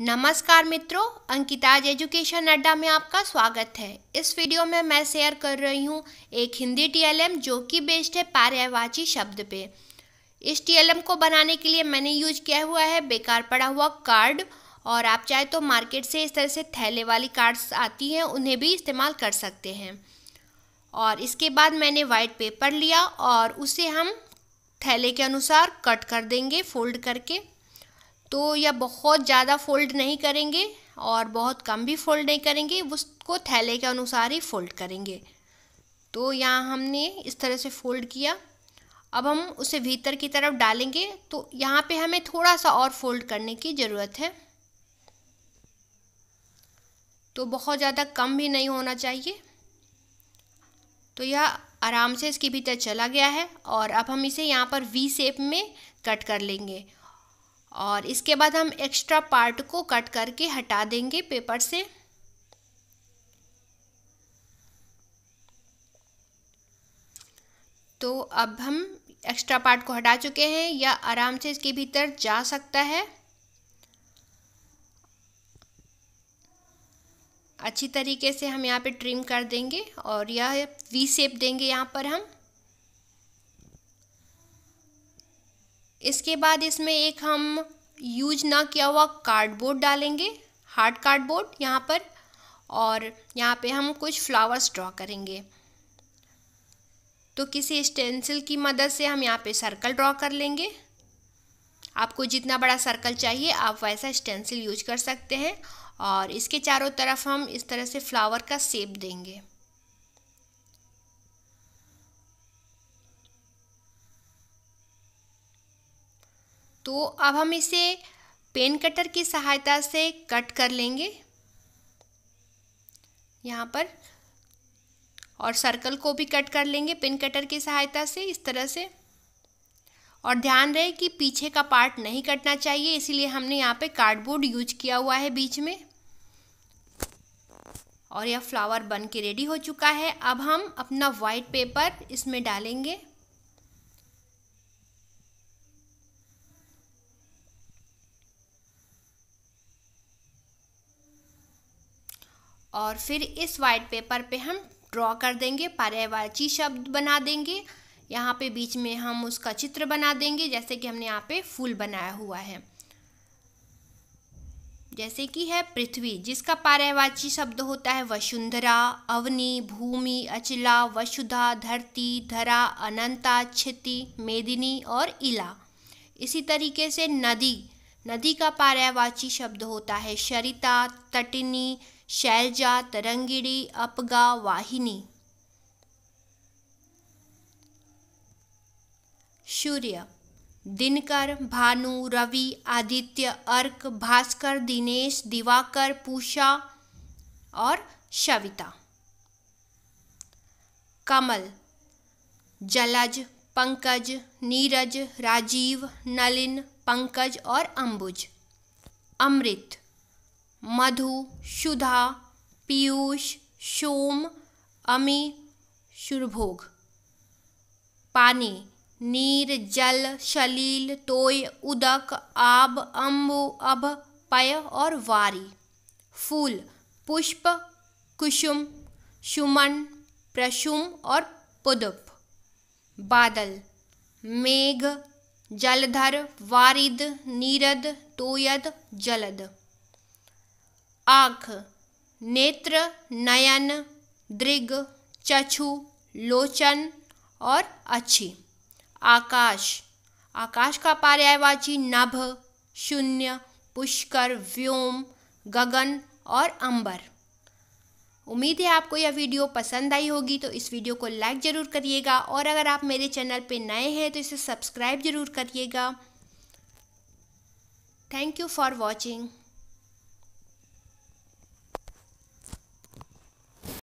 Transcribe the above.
नमस्कार मित्रों अंकिताज एजुकेशन अड्डा में आपका स्वागत है इस वीडियो में मैं शेयर कर रही हूँ एक हिंदी टीएलएम जो कि बेस्ड है पर्यायवाची शब्द पे इस टीएलएम को बनाने के लिए मैंने यूज किया हुआ है बेकार पड़ा हुआ कार्ड और आप चाहे तो मार्केट से इस तरह से थैले वाली कार्ड्स आती हैं उन्हें भी इस्तेमाल कर सकते हैं और इसके बाद मैंने वाइट पेपर लिया और उसे हम थैले के अनुसार कट कर देंगे फोल्ड करके तो यह बहुत ज़्यादा फोल्ड नहीं करेंगे और बहुत कम भी फोल्ड नहीं करेंगे उसको थैले के अनुसार ही फोल्ड करेंगे तो यहाँ हमने इस तरह से फोल्ड किया अब हम उसे भीतर की तरफ डालेंगे तो यहाँ पे हमें थोड़ा सा और फोल्ड करने की ज़रूरत है तो बहुत ज़्यादा कम भी नहीं होना चाहिए तो यह आराम से इसके भीतर चला गया है और अब हम इसे यहाँ पर वी शेप में कट कर लेंगे और इसके बाद हम एक्स्ट्रा पार्ट को कट करके हटा देंगे पेपर से तो अब हम एक्स्ट्रा पार्ट को हटा चुके हैं या आराम से इसके भीतर जा सकता है अच्छी तरीके से हम यहाँ पे ट्रिम कर देंगे और यह वी सेप देंगे यहाँ पर हम इसके बाद इसमें एक हम यूज ना किया हुआ कार्डबोर्ड डालेंगे हार्ड कार्डबोर्ड यहाँ पर और यहाँ पे हम कुछ फ्लावर्स ड्रॉ करेंगे तो किसी स्टेंसिल की मदद से हम यहाँ पे सर्कल ड्रॉ कर लेंगे आपको जितना बड़ा सर्कल चाहिए आप वैसा स्टेंसिल यूज कर सकते हैं और इसके चारों तरफ हम इस तरह से फ्लावर का सेप देंगे तो अब हम इसे पेन कटर की सहायता से कट कर लेंगे यहाँ पर और सर्कल को भी कट कर लेंगे पेन कटर की सहायता से इस तरह से और ध्यान रहे कि पीछे का पार्ट नहीं कटना चाहिए इसीलिए हमने यहाँ पे कार्डबोर्ड यूज किया हुआ है बीच में और यह फ्लावर बन के रेडी हो चुका है अब हम अपना वाइट पेपर इसमें डालेंगे और फिर इस वाइट पेपर पे हम ड्रॉ कर देंगे पर्यायवाची शब्द बना देंगे यहाँ पे बीच में हम उसका चित्र बना देंगे जैसे कि हमने यहाँ पे फूल बनाया हुआ है जैसे कि है पृथ्वी जिसका पर्यायवाची शब्द होता है वसुंधरा अवनि भूमि अचला वसुधा धरती धरा अनंता क्षिति मेदिनी और इला इसी तरीके से नदी नदी का पर्यायवाची शब्द होता है शरिता तटिनी शैलजा तरंगिणी अपगा वाहिनी सूर्य दिनकर भानु रवि आदित्य अर्क भास्कर दिनेश दिवाकर पूषा और शविता कमल जलज पंकज नीरज राजीव नलिन पंकज और अंबुज अमृत मधु सुधा पीयूष सोम अमी शुरभोग पानी नीर जल शलील तोय उदक आब अम्ब अभ पय और वारी फूल पुष्प कुसुम सुमन प्रशुम और पुदुप बादल मेघ जलधर वारिद नीरद तोयद जलद आँख नेत्र नयन दृग चछु लोचन और अच्छी आकाश आकाश का पर्यायवाची नभ शून्य पुष्कर व्योम गगन और अंबर उम्मीद है आपको यह वीडियो पसंद आई होगी तो इस वीडियो को लाइक ज़रूर करिएगा और अगर आप मेरे चैनल पे नए हैं तो इसे सब्सक्राइब ज़रूर करिएगा थैंक यू फॉर वॉचिंग